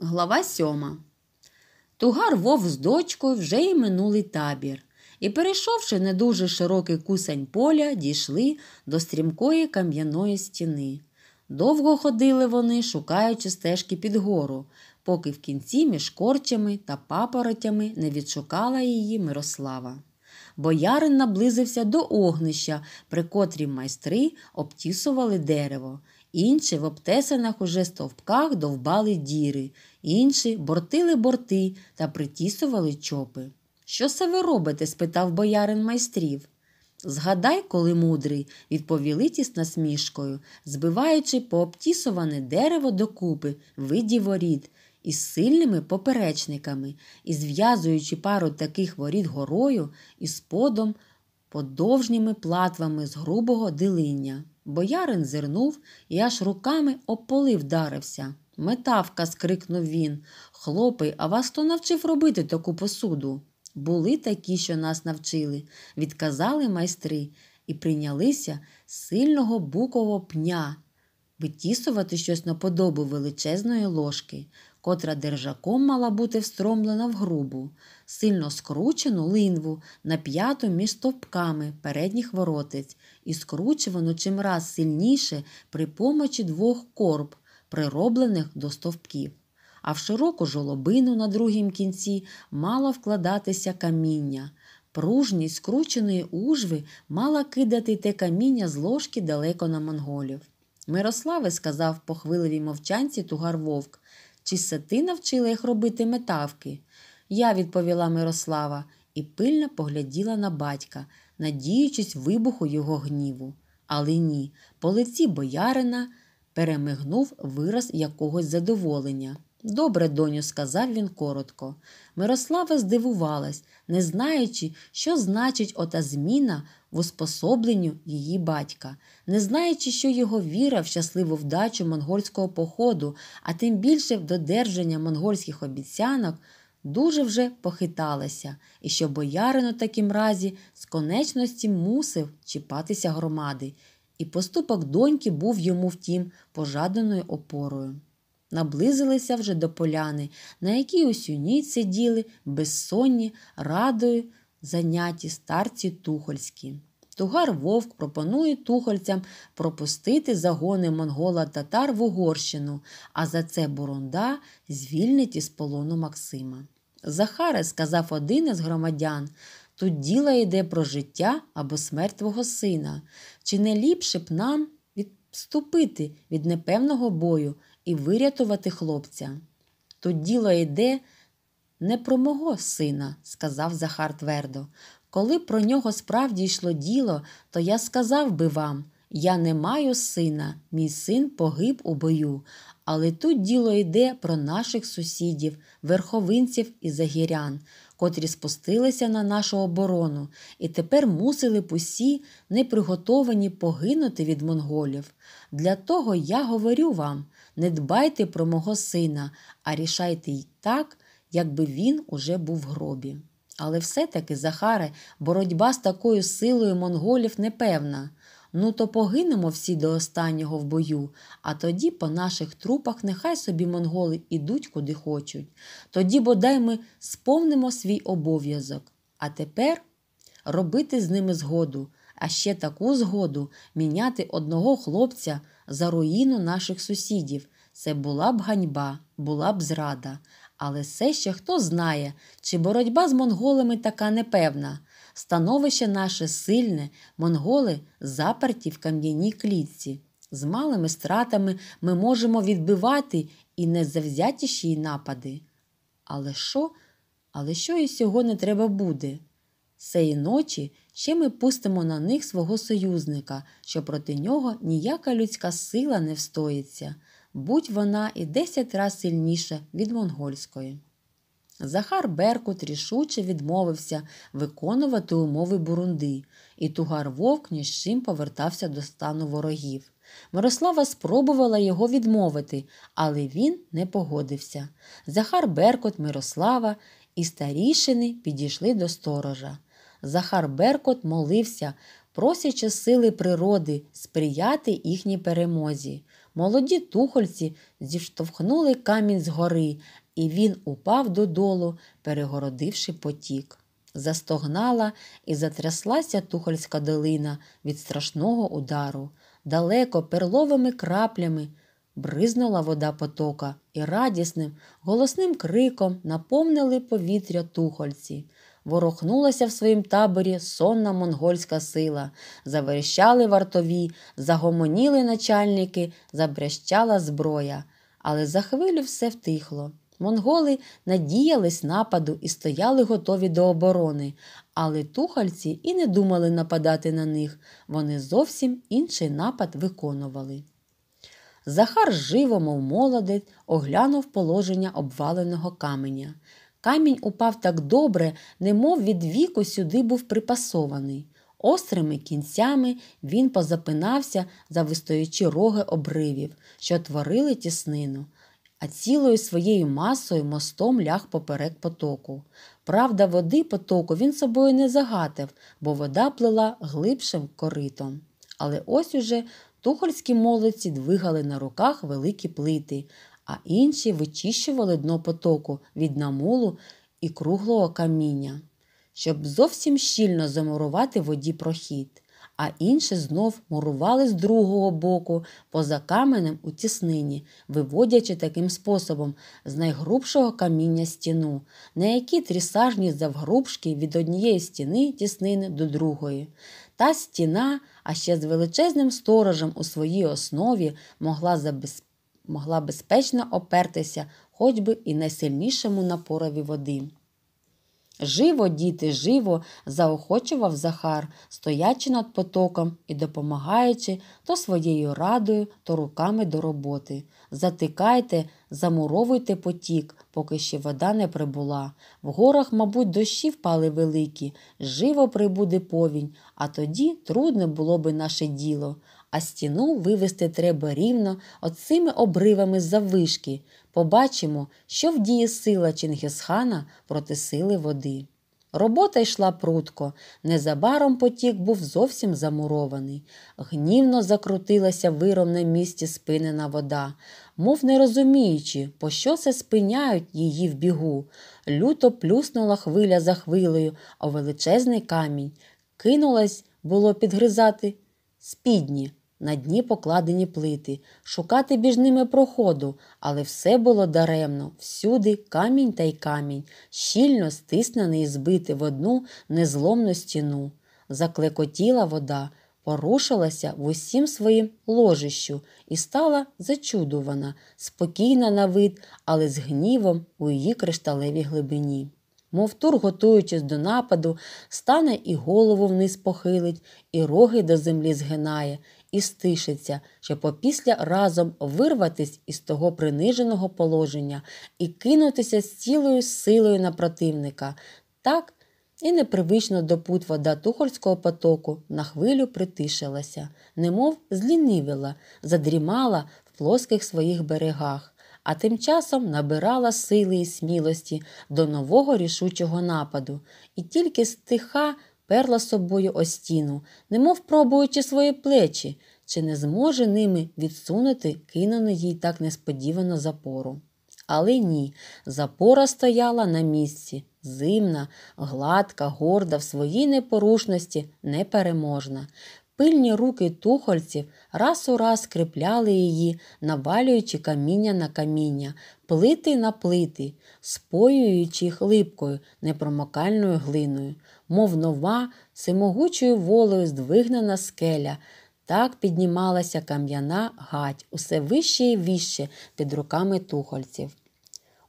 Глава сьома. Тугар рвов з дочкою вже й минулий табір. І, перейшовши не дуже широкий кусень поля, дійшли до стрімкої кам'яної стіни. Довго ходили вони, шукаючи стежки під гору, поки в кінці між корчами та папоротями не відшукала її Мирослава. Боярин наблизився до огнища, при котрім майстри обтісували дерево, інші в обтесанах уже стовпках довбали діри, інші бортили борти та притісували чопи. Що це ви робите? спитав боярин майстрів. Згадай, коли мудрий, відповіли ті з насмішкою, збиваючи пообтісуване дерево докупи, виді воріт, із сильними поперечниками, і зв'язуючи пару таких воріт горою і сподом подовжніми платвами з грубого дилиння. Боярин зирнув і аж руками об поли вдарився. Метавка, скрикнув він. Хлопи, а вас хто навчив робити таку посуду? Були такі, що нас навчили, відказали майстри і прийнялися сильного букового пня, витісувати щось наподобу величезної ложки котра держаком мала бути встромлена в грубу, сильно скручену линву на п'яту між стовпками передніх воротиць і скручувану чимраз сильніше при помочі двох корб, прироблених до стовпків. А в широку жолобину на другім кінці мало вкладатися каміння. Пружність скрученої ужви мала кидати те каміння з ложки далеко на монголів. Мирославе сказав по хвилевій мовчанці тугар вовк, чи це ти навчила їх робити метавки? Я відповіла Мирослава і пильно погляділа на батька, надіючись вибуху його гніву. Але ні, по лиці боярина перемигнув вираз якогось задоволення. Добре, доню, сказав він коротко. Мирослава здивувалась, не знаючи, що значить ота зміна в успособленню її батька, не знаючи, що його віра в щасливу вдачу монгольського походу, а тим більше в додержання монгольських обіцянок, дуже вже похиталася, і що боярин у таким разі з конечності мусив чіпатися громади, і поступок доньки був йому втім пожаданою опорою наблизилися вже до поляни, на якій усю ніч сиділи безсонні, радою заняті старці тухольські. Тугар Вовк пропонує тухольцям пропустити загони монгола татар в Угорщину, а за це Бурунда звільнить із полону Максима. Захаре сказав один із громадян тут діло йде про життя або смерть твого сина. Чи не ліпше б нам відступити від непевного бою і вирятувати хлопця. То діло йде не про мого сина, сказав Захар твердо. Коли про нього справді йшло діло, то я сказав би вам я не маю сина, мій син погиб у бою. Але тут діло йде про наших сусідів, верховинців і загірян, котрі спустилися на нашу оборону і тепер мусили б усі неприготовані погинути від монголів. Для того я говорю вам не дбайте про мого сина, а рішайте й так, якби він уже був в гробі. Але все-таки, Захаре, боротьба з такою силою монголів непевна. Ну, то погинемо всі до останнього в бою, а тоді по наших трупах нехай собі монголи ідуть куди хочуть. Тоді, бодай ми сповнимо свій обов'язок. А тепер робити з ними згоду, а ще таку згоду міняти одного хлопця за руїну наших сусідів. Це була б ганьба, була б зрада. Але все ще хто знає, чи боротьба з монголами така непевна. Становище наше сильне, монголи заперті в кам'яній клітці. З малими стратами ми можемо відбивати і незавзятіші напади. Але що, але що і сього не треба буде? Сеї ночі ще ми пустимо на них свого союзника, що проти нього ніяка людська сила не встоїться, будь вона і десять раз сильніша від монгольської. Захар Беркут рішуче відмовився виконувати умови бурунди, і тугар вовк ні з чим повертався до стану ворогів. Мирослава спробувала його відмовити, але він не погодився. Захар Беркут, Мирослава і старішини підійшли до сторожа. Захар Беркот молився, просячи сили природи сприяти їхній перемозі. Молоді тухольці зіштовхнули камінь згори, і він упав додолу, перегородивши потік. Застогнала і затряслася тухольська долина від страшного удару. Далеко перловими краплями бризнула вода потока і радісним, голосним криком наповнили повітря тухольці ворохнулася в своїм таборі сонна монгольська сила, заверещали вартові, загомоніли начальники, забрещала зброя. Але за хвилю все втихло. Монголи надіялись нападу і стояли готові до оборони, але тухальці і не думали нападати на них. Вони зовсім інший напад виконували. Захар живо, мов молодець, оглянув положення обваленого каменя. Камінь упав так добре, немов від віку сюди був припасований. Острими кінцями він позапинався, завистоючи роги обривів, що творили тіснину, а цілою своєю масою мостом ляг поперек потоку. Правда, води потоку він собою не загатив, бо вода плила глибшим коритом. Але ось уже тухольські молодці двигали на руках великі плити, а інші вичищували дно потоку від намолу і круглого каміння, щоб зовсім щільно замурувати воді прохід, а інші знов мурували з другого боку поза каменем у тіснині, виводячи таким способом з найгрубшого каміння стіну, на які трісажні завгрубшки від однієї стіни тіснини до другої. Та стіна, а ще з величезним сторожем у своїй основі могла забезпечити могла безпечно опертися хоч би і найсильнішому напорові води. Живо, діти, живо, заохочував Захар, стоячи над потоком і допомагаючи то своєю радою, то руками до роботи. Затикайте, замуровуйте потік, поки ще вода не прибула. В горах, мабуть, дощі впали великі, живо прибуде повінь, а тоді трудне було би наше діло а стіну вивести треба рівно оцими обривами заввишки. Побачимо, що вдіє сила Чингісхана проти сили води. Робота йшла прудко, незабаром потік був зовсім замурований. Гнівно закрутилася виром на місці спинена вода, мов не розуміючи, по що це спиняють її в бігу. Люто плюснула хвиля за хвилею, а величезний камінь. Кинулась було підгризати спідні. На дні покладені плити, шукати між ними проходу, але все було даремно всюди камінь та й камінь, щільно стиснений і збитий в одну незломну стіну. Заклекотіла вода, порушилася в усім своїм ложищу і стала зачудована, спокійна на вид, але з гнівом у її кришталевій глибині. Мов тур, готуючись до нападу, стане і голову вниз похилить, і роги до землі згинає, і стишиться, щоб опісля разом вирватися із того приниженого положення і кинутися з цілою силою на противника, так і непривично допут вода тухольського потоку на хвилю притишилася, немов злінивила, задрімала в плоских своїх берегах. А тим часом набирала сили і смілості до нового рішучого нападу, і тільки стиха перла собою о стіну, немов пробуючи свої плечі, чи не зможе ними відсунути кинену їй так несподівано запору. Але ні, запора стояла на місці, зимна, гладка, горда в своїй непорушності, непереможна. Пильні руки тухольців раз у раз кріпляли її, навалюючи каміння на каміння, плити на плити, споюючи їх липкою, непромокальною глиною, мов нова, всемогучою волею здвигнена скеля. Так піднімалася кам'яна гать, усе вище і вище під руками тухольців.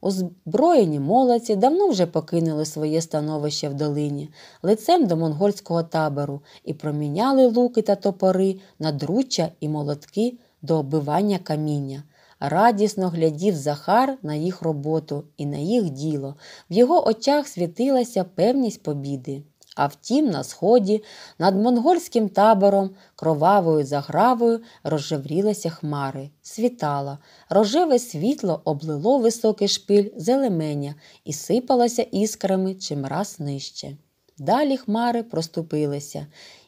Озброєні молодці давно вже покинули своє становище в долині лицем до монгольського табору і проміняли луки та топори на друччя і молотки до оббивання каміння. Радісно глядів Захар на їх роботу і на їх діло. В його очах світилася певність побіди. А втім, на сході, над монгольським табором, кровавою загравою розжеврілися хмари, світала, рожеве світло облило високий шпиль зелеменя і сипалося іскрами чимраз нижче. Далі хмари проступилися,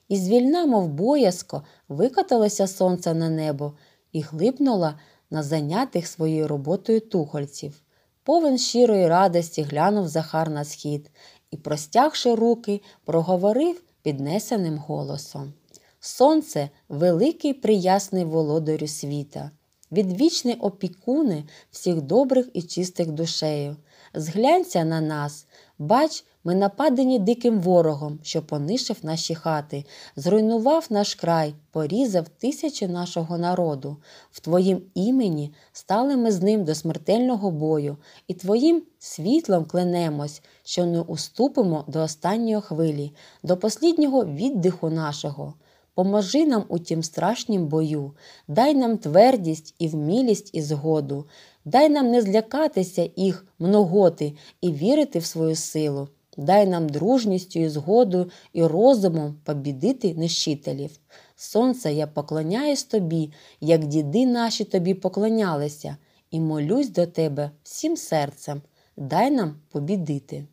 і звільна, мов боязко, викаталося сонце на небо і глипнула на занятих своєю роботою тухольців повен щирої радості глянув Захар на схід і, простягши руки, проговорив піднесеним голосом. Сонце великий приясний володарю світа, відвічний опікуни всіх добрих і чистих душею. Зглянься на нас, бач ми нападені диким ворогом, що понишив наші хати, зруйнував наш край, порізав тисячі нашого народу. В Твоїм імені стали ми з ним до смертельного бою, і Твоїм світлом кленемось, що не уступимо до останньої хвилі, до посліднього віддиху нашого. Поможи нам у тім страшнім бою, дай нам твердість і вмілість і згоду, дай нам не злякатися їх, многоти і вірити в свою силу дай нам дружністю і згодою і розумом побідити нещителів. Сонце, я поклоняюсь тобі, як діди наші тобі поклонялися, і молюсь до тебе всім серцем, дай нам побідити.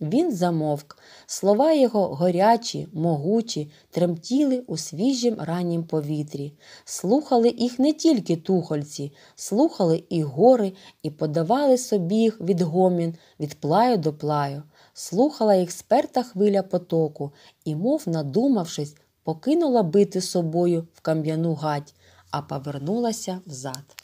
Він замовк, слова його горячі, могучі, тремтіли у свіжім раннім повітрі. Слухали їх не тільки тухольці, слухали і гори, і подавали собі їх від гомін, від плаю до плаю слухала їх сперта хвиля потоку і, мов надумавшись, покинула бити собою в кам'яну гать, а повернулася взад.